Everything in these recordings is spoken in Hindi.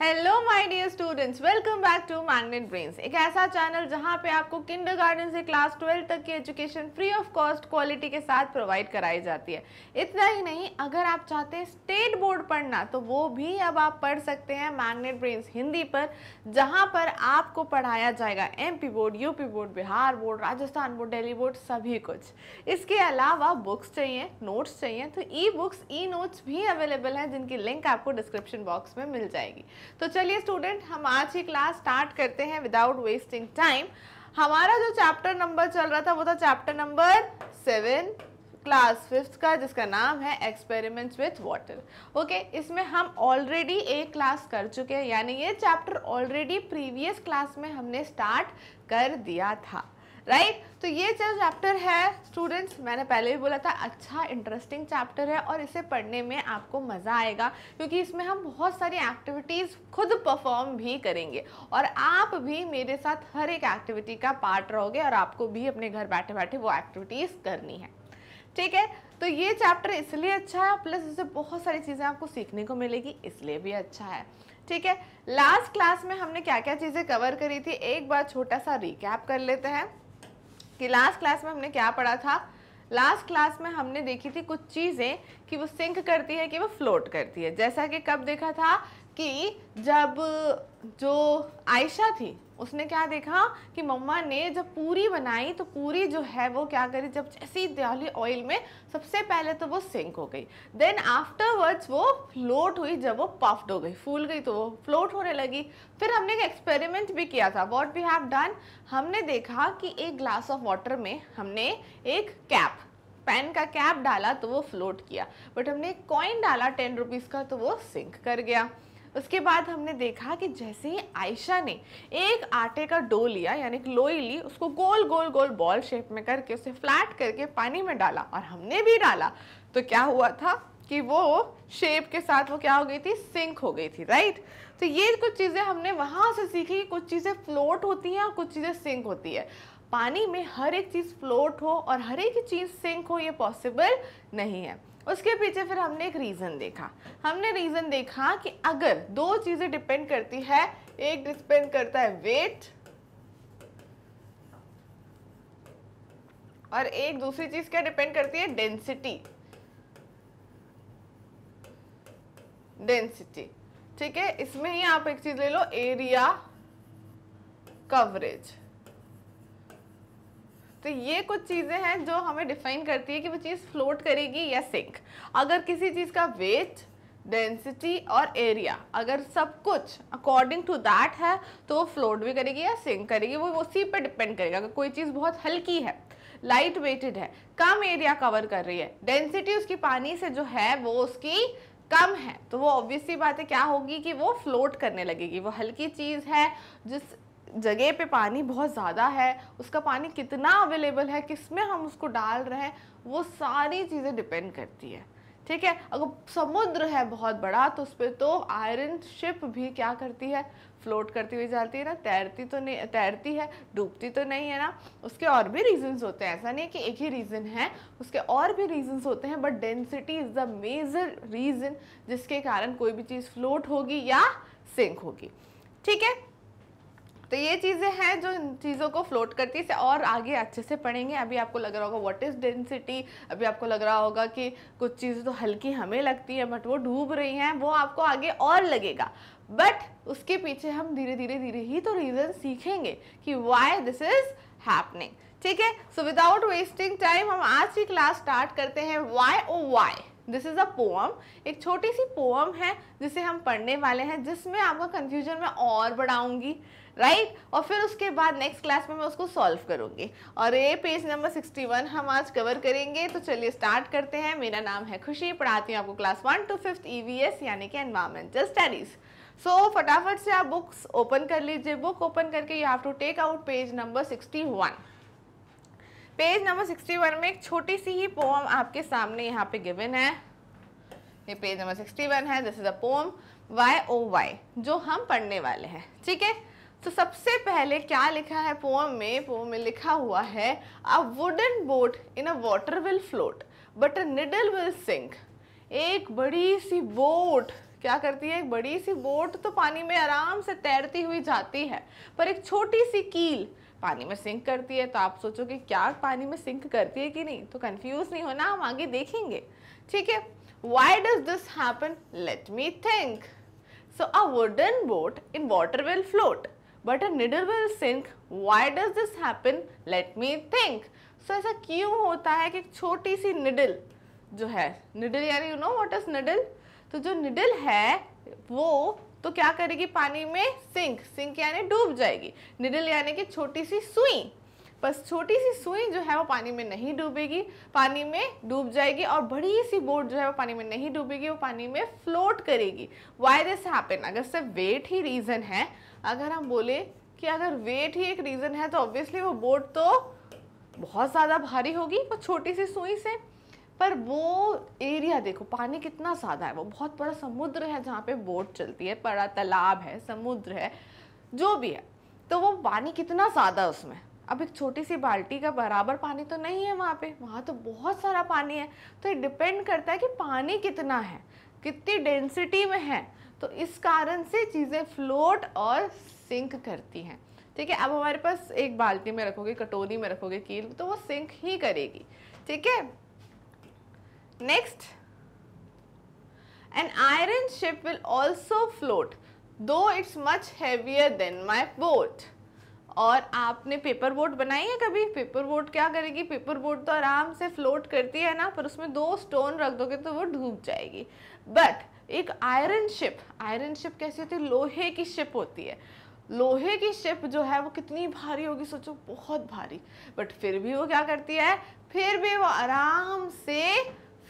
Hello my dear students welcome back to Magnet Brains एक ऐसा चैनल जहां पे आपको किंडरगार्टन से क्लास ट्वेल्व तक की education free of cost quality के साथ प्रोवाइड कराई जाती है इतना ही नहीं अगर आप चाहते हैं स्टेट बोर्ड पढ़ना तो वो भी अब आप पढ़ सकते हैं मैग्नेट ब्रेन्स हिंदी पर जहाँ पर आपको पढ़ाया जाएगा M board UP board Bihar board Rajasthan board Delhi board सभी कुछ इसके अलावा बुक्स चाहिए नोट्स चाहिए तो ई बुक्स ई नोट्स भी अवेलेबल हैं जिनकी लिंक आपको डिस्क्रिप्शन बॉक्स में मिल जाएगी तो चलिए स्टूडेंट हम आज ही क्लास स्टार्ट करते हैं विदाउट वेस्टिंग टाइम हमारा जो चैप्टर नंबर चल रहा था वो था chapter number seven class fifth का जिसका नाम है एक्सपेरिमेंट्स विथ वाटर ओके इसमें हम ऑलरेडी एक क्लास कर चुके हैं यानी ये चैप्टर ऑलरेडी प्रीवियस क्लास में हमने स्टार्ट कर दिया था राइट तो ये जो चैप्टर है स्टूडेंट्स मैंने पहले भी बोला था अच्छा इंटरेस्टिंग चैप्टर है और इसे पढ़ने में आपको मज़ा आएगा क्योंकि इसमें हम बहुत सारी एक्टिविटीज़ खुद परफॉर्म भी करेंगे और आप भी मेरे साथ हर एक एक्टिविटी का पार्ट रहोगे और आपको भी अपने घर बैठे बैठे वो एक्टिविटीज़ करनी है ठीक है तो ये चैप्टर इसलिए अच्छा है प्लस इससे बहुत सारी चीज़ें आपको सीखने को मिलेगी इसलिए भी अच्छा है ठीक है लास्ट क्लास में हमने क्या क्या चीज़ें कवर करी थी एक बार छोटा सा रिकैप कर लेते हैं कि लास्ट क्लास में हमने क्या पढ़ा था लास्ट क्लास में हमने देखी थी कुछ चीज़ें कि वो सिंक करती है कि वो फ्लोट करती है जैसा कि कब देखा था कि जब जो आयशा थी उसने क्या देखा कि मम्मा ने जब पूरी बनाई तो पूरी जो है वो क्या करी जब ऐसी दयाली ऑयल में सबसे पहले तो वो सिंक हो गई देन आफ्टरवर्ड्स वो फ्लोट हुई जब वो पफ्ड हो गई फूल गई तो वो फ्लोट होने लगी फिर हमने एक एक्सपेरिमेंट भी किया था वॉट वी हैव डन हमने देखा कि एक ग्लास ऑफ वाटर में हमने एक कैप पेन का कैप डाला तो वो फ्लोट किया बट हमने एक कॉइन डाला टेन रुपीज़ का तो वो सिंक कर गया उसके बाद हमने देखा कि जैसे ही आयशा ने एक आटे का डो लिया यानी कि लोई ली उसको गोल गोल गोल बॉल शेप में करके उसे फ्लैट करके पानी में डाला और हमने भी डाला तो क्या हुआ था कि वो शेप के साथ वो क्या हो गई थी सिंक हो गई थी राइट तो ये कुछ चीज़ें हमने वहाँ से सीखी कि कुछ चीज़ें फ्लोट होती हैं और कुछ चीज़ें सिंक होती है पानी में हर एक चीज़ फ्लोट हो और हर एक चीज़ सिंक हो ये पॉसिबल नहीं है उसके पीछे फिर हमने एक रीज़न देखा हमने रीज़न देखा कि अगर दो चीज़ें डिपेंड करती है एक डिपेंड करता है वेट और एक दूसरी चीज़ क्या डिपेंड करती है डेंसिटी डेंसिटी ठीक है इसमें ही आप एक चीज़ ले लो एरिया कवरेज तो ये कुछ चीज़ें हैं जो हमें डिफाइन करती है कि वो चीज़ फ्लोट करेगी या सिंक अगर किसी चीज़ का वेट डेंसिटी और एरिया अगर सब कुछ अकॉर्डिंग टू दैट है तो वो फ्लोट भी करेगी या सिंक करेगी वो उसी पर डिपेंड करेगा अगर कोई चीज़ बहुत हल्की है लाइट वेटेड है कम एरिया कवर कर रही है डेंसिटी उसकी पानी से जो है वो उसकी कम है तो वो ऑब्वियसली बात है क्या होगी कि वो फ्लोट करने लगेगी वो हल्की चीज़ है जिस जगह पे पानी बहुत ज़्यादा है उसका पानी कितना अवेलेबल है किस में हम उसको डाल रहे हैं वो सारी चीज़ें डिपेंड करती है ठीक है अगर समुद्र है बहुत बड़ा तो उस पर तो आयरन शिप भी क्या करती है फ्लोट करती हुई जाती है ना तैरती तो नहीं तैरती है डूबती तो नहीं है ना उसके और भी रीजंस होते हैं ऐसा नहीं कि एक ही रीज़न है उसके और भी रीजंस होते हैं but density is the major reason जिसके कारण कोई भी चीज़ फ्लोट होगी या सिंक होगी ठीक है तो ये चीज़ें हैं जो इन चीज़ों को फ्लोट करती है और आगे अच्छे से पढ़ेंगे अभी आपको लग रहा होगा व्हाट इज़ डेंसिटी अभी आपको लग रहा होगा कि कुछ चीज़ें तो हल्की हमें लगती है बट वो डूब रही हैं वो आपको आगे और लगेगा बट उसके पीछे हम धीरे धीरे धीरे ही तो रीज़न सीखेंगे कि वाई दिस इज़ हैपनिंग ठीक है सो विदाउट वेस्टिंग टाइम हम आज की क्लास स्टार्ट करते हैं why o why this is a poem एक छोटी सी पोअम है जिसे हम पढ़ने वाले हैं जिसमें आपका कन्फ्यूजन मैं और बढ़ाऊँगी राइट right? और फिर उसके बाद नेक्स्ट क्लास में मैं उसको सॉल्व करूंगी और ये पेज नंबर 61 हम आज कवर करेंगे तो चलिए स्टार्ट करते हैं मेरा नाम है खुशी पढ़ाती हूँ आपको class one to fifth EVS यानी कि एनवायरमेंटल स्टडीज़ सो so, फटाफट से आप बुक्स ओपन कर लीजिए बुक ओपन करके you have to take out page number sixty page number 61 में एक छोटी सी ही पोम आपके सामने यहाँ पे गिवन है ये पेज नंबर 61 है this is a poem why o why जो हम पढ़ने वाले हैं ठीक है तो सबसे पहले क्या लिखा है पोम में पोम में लिखा हुआ है a wooden boat in a water will float but a needle will sink एक बड़ी सी बोट क्या करती है एक बड़ी सी बोट तो पानी में आराम से तैरती हुई जाती है पर एक छोटी सी कील पानी में सिंक करती है तो आप सोचोगे क्या पानी में सिंक करती है कि नहीं तो कंफ्यूज नहीं होना हम आगे देखेंगे ठीक है why does this happen let me think so a wooden boat in water will float but a needle will sink why does this happen let me think so ऐसा क्यों होता है कि छोटी सी निडल जो है निडल यानी you know what is needle तो जो निडल है वो तो क्या करेगी पानी में सिंक सिंक यानी डूब जाएगी निडल यानी कि छोटी सी सुई बस छोटी सी सुई जो है वो पानी में नहीं डूबेगी पानी में डूब जाएगी और बड़ी सी बोट जो है वो पानी में नहीं डूबेगी वो पानी में फ्लोट करेगी वाई दिस हैपन अगर सिर्फ वेट ही रीज़न है अगर हम बोले कि अगर वेट ही एक रीज़न है तो ऑब्वियसली वो बोट तो बहुत ज़्यादा भारी होगी वो छोटी सी सुई से पर वो एरिया देखो पानी कितना सादा है वो बहुत बड़ा समुद्र है जहाँ पे बोट चलती है बड़ा तालाब है समुद्र है जो भी है तो वो पानी कितना सादा है उसमें अब एक छोटी सी बाल्टी का बराबर पानी तो नहीं है वहाँ पे वहाँ तो बहुत सारा पानी है तो ये डिपेंड करता है कि पानी कितना है कितनी डेंसिटी में है तो इस कारण से चीज़ें फ्लोट और सिंक करती हैं ठीक है अब हमारे पास एक बाल्टी में रखोगे कटोरी में रखोगे कील तो वो सिंक ही करेगी ठीक है Next, an iron ship will also float though it's much heavier than my boat. और आपने पेपर बोट बनाई है कभी पेपर बोट क्या करेगी पेपर बोट तो आराम से फ्लोट करती है ना पर उसमें दो स्टोन रख दोगे तो वो डूब जाएगी बट एक आयरन शिप आयरन शिप कैसी होती है लोहे की शिप होती है लोहे की शिप जो है वो कितनी भारी होगी सोचो बहुत भारी बट फिर भी वो क्या करती है फिर भी वो आराम से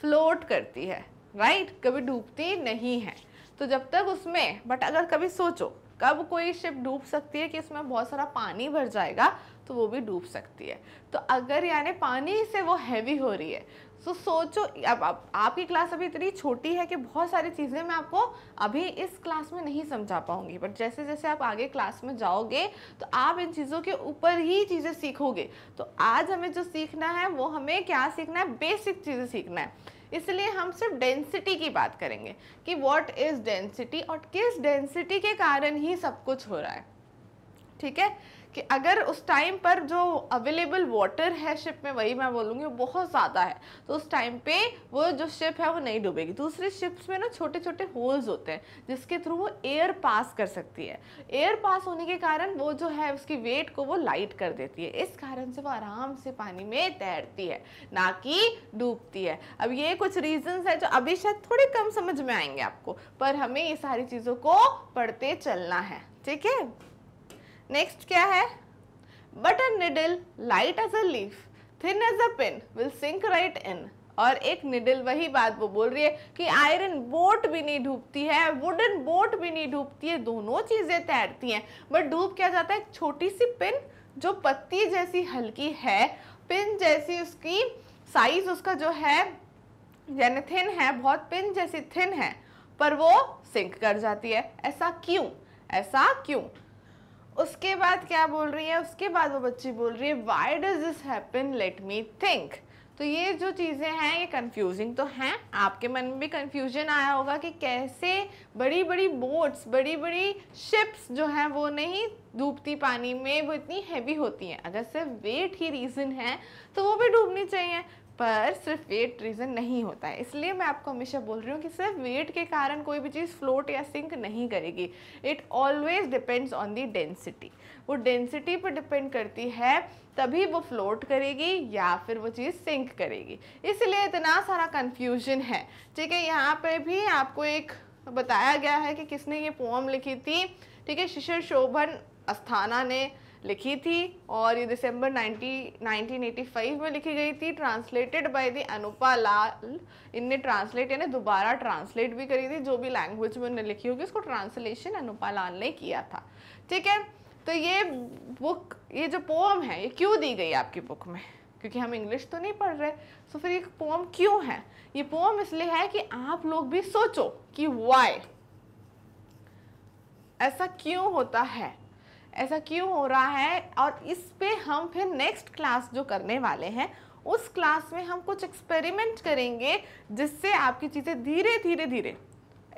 फ्लोट करती है राइट कभी डूबती नहीं है तो जब तक उसमें बट अगर कभी सोचो कब कोई शिप डूब सकती है कि इसमें बहुत सारा पानी भर जाएगा तो वो भी डूब सकती है तो अगर यानी पानी से वो हैवी हो रही है तो सोचो अब आप, आपकी क्लास अभी इतनी छोटी है कि बहुत सारी चीज़ें मैं आपको अभी इस क्लास में नहीं समझा पाऊंगी बट जैसे जैसे आप आगे क्लास में जाओगे तो आप इन चीज़ों के ऊपर ही चीज़ें सीखोगे तो आज हमें जो सीखना है वो हमें क्या सीखना है बेसिक चीज़ें सीखना है इसलिए हम सिर्फ डेंसिटी की बात करेंगे कि वॉट इज़ डेंसिटी और किस डेंसिटी के कारण ही सब कुछ हो रहा है ठीक है कि अगर उस टाइम पर जो अवेलेबल वाटर है शिप में वही मैं बोलूँगी वो बहुत ज़्यादा है तो उस टाइम पे वो जो शिप है वो नहीं डूबेगी दूसरे शिप्स में ना छोटे छोटे होल्स होते हैं जिसके थ्रू वो एयर पास कर सकती है एयर पास होने के कारण वो जो है उसकी वेट को वो लाइट कर देती है इस कारण से वो आराम से पानी में तैरती है ना कि डूबती है अब ये कुछ रीजन्स है जो अभी शायद थोड़े कम समझ में आएंगे आपको पर हमें ये सारी चीज़ों को पढ़ते चलना है ठीक है नेक्स्ट क्या है but button needle light as a leaf thin as a pin will sink right in और एक निडल वही बात वो बोल रही है कि आयरन बोट भी नहीं डूबती है वुडन बोट भी नहीं डूबती है दोनों चीज़ें तैरती हैं बट डूब क्या जाता है एक छोटी सी पिन जो पत्ती जैसी हल्की है पिन जैसी उसकी साइज उसका जो है यानी थिन है बहुत पिन जैसी थिन है पर वो सिंक कर जाती है ऐसा क्यों ऐसा क्यों उसके बाद क्या बोल रही है उसके बाद वो बच्ची बोल रही है why does this happen let me think तो ये जो चीज़ें हैं ये कंफ्यूजिंग तो हैं आपके मन में भी कंफ्यूजन आया होगा कि कैसे बड़ी बड़ी बोट्स बड़ी बड़ी शिप्स जो हैं वो नहीं डूबती पानी में वो इतनी हैवी होती हैं अगर सिर्फ वेट ही रीज़न है तो वो भी डूबनी चाहिए पर सिर्फ वेट रीज़न नहीं होता है इसलिए मैं आपको हमेशा बोल रही हूँ कि सिर्फ वेट के कारण कोई भी चीज़ फ्लोट या सिंक नहीं करेगी it always depends on the density वो डेंसिटी पर डिपेंड करती है तभी वो फ्लोट करेगी या फिर वो चीज़ सिंक करेगी इसलिए इतना सारा कन्फ्यूजन है ठीक है यहाँ पर भी आपको एक बताया गया है कि किसने ये पोम लिखी थी ठीक है शिशिर शोभन अस्थाना ने लिखी थी और ये दिसंबर 90 1985 में लिखी गई थी translated by the Anupa Lal इनने ट्रांसलेट यानी दोबारा ट्रांसलेट भी करी थी जो भी लैंग्वेज में उन्होंने लिखी होगी उसको ट्रांसलेशन अनुपा लाल ने किया था ठीक है तो ये बुक ये जो पोम है ये क्यों दी गई आपकी बुक में क्योंकि हम इंग्लिश तो नहीं पढ़ रहे सो फिर ये पोम क्यों है ये पोम इसलिए है कि आप लोग भी सोचो कि वाई ऐसा क्यों होता है ऐसा क्यों हो रहा है और इस पे हम फिर नेक्स्ट क्लास जो करने वाले हैं उस क्लास में हम कुछ एक्सपेरिमेंट करेंगे जिससे आपकी चीज़ें धीरे धीरे धीरे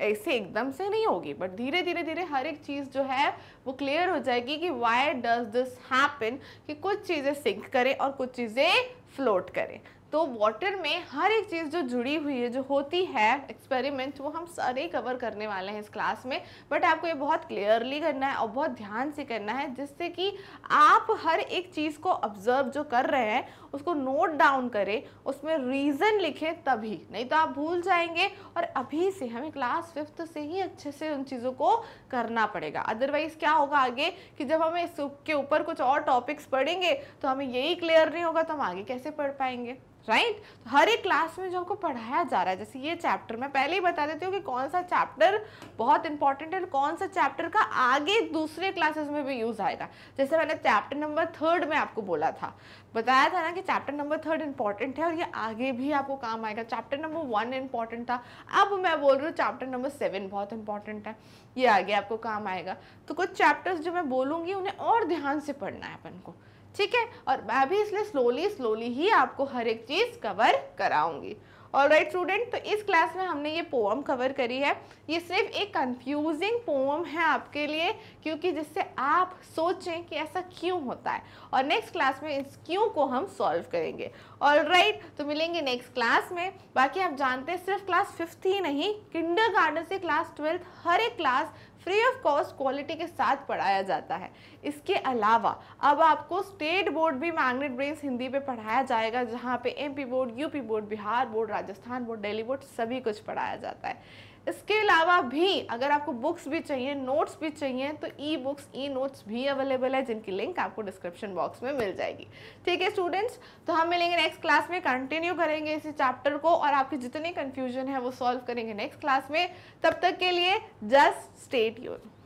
ऐसे एकदम से नहीं होगी बट धीरे धीरे धीरे हर एक चीज़ जो है वो क्लियर हो जाएगी कि वाई डज दिस हैपन कि कुछ चीज़ें सिंक करें और कुछ चीज़ें फ्लोट करें तो वाटर में हर एक चीज़ जो जुड़ी हुई है जो होती है एक्सपेरिमेंट वो हम सारे कवर करने वाले हैं इस क्लास में बट आपको ये बहुत क्लियरली करना है और बहुत ध्यान से करना है जिससे कि आप हर एक चीज़ को ऑब्जर्व जो कर रहे हैं उसको नोट डाउन करें उसमें रीज़न लिखें तभी नहीं तो आप भूल जाएंगे और अभी से हमें क्लास फिफ्थ से ही अच्छे से उन चीज़ों को करना पड़ेगा अदरवाइज़ क्या होगा आगे कि जब हमें इसके ऊपर कुछ और टॉपिक्स पढ़ेंगे तो हमें यही क्लियर नहीं होगा तो हम आगे कैसे पढ़ पाएंगे राइट right? तो हर एक क्लास में जो आपको पढ़ाया जा रहा है जैसे ये चैप्टर मैं पहले ही बता देती हूँ कि कौन सा चैप्टर बहुत इंपॉर्टेंट है और कौन सा चैप्टर का आगे दूसरे क्लासेस में भी यूज़ आएगा जैसे मैंने चैप्टर नंबर थर्ड में आपको बोला था बताया था ना कि चैप्टर नंबर थर्ड इंपॉर्टेंट है और ये आगे भी आपको काम आएगा चैप्टर नंबर वन इंपॉर्टेंट था अब मैं बोल रही हूँ चैप्टर नंबर सेवन बहुत इंपॉर्टेंट है ये आगे आपको काम आएगा तो कुछ चैप्टर्स जो मैं बोलूँगी उन्हें और ध्यान से पढ़ना है अपन को ठीक है और मैं भी इसलिए स्लोली स्लोली ही आपको हर एक चीज़ कवर कराऊंगी ऑल राइट स्टूडेंट तो इस क्लास में हमने ये पोम कवर करी है ये सिर्फ एक कंफ्यूजिंग पोम है आपके लिए क्योंकि जिससे आप सोचें कि ऐसा क्यों होता है और नेक्स्ट क्लास में इस क्यों को हम सॉल्व करेंगे ऑल राइट right, तो मिलेंगे नेक्स्ट क्लास में बाकी आप जानते हैं सिर्फ क्लास फिफ्थ ही नहीं किंडर से क्लास ट्वेल्थ हर एक class free of cost quality के साथ पढ़ाया जाता है इसके अलावा अब आपको स्टेट बोर्ड भी मैग्नेट ब्रेन्स हिंदी पे पढ़ाया जाएगा जहाँ पे MP board UP board Bihar board Rajasthan board Delhi board सभी कुछ पढ़ाया जाता है इसके अलावा भी अगर आपको बुक्स भी चाहिए नोट्स भी चाहिए तो ई बुक्स ई नोट्स भी अवेलेबल है जिनकी लिंक आपको डिस्क्रिप्शन बॉक्स में मिल जाएगी ठीक है स्टूडेंट्स तो हम मिलेंगे नेक्स्ट क्लास में कंटिन्यू करेंगे इसी चैप्टर को और आपके जितने कन्फ्यूजन है वो सॉल्व करेंगे नेक्स्ट क्लास में तब तक के लिए जस्ट स्टेट यूर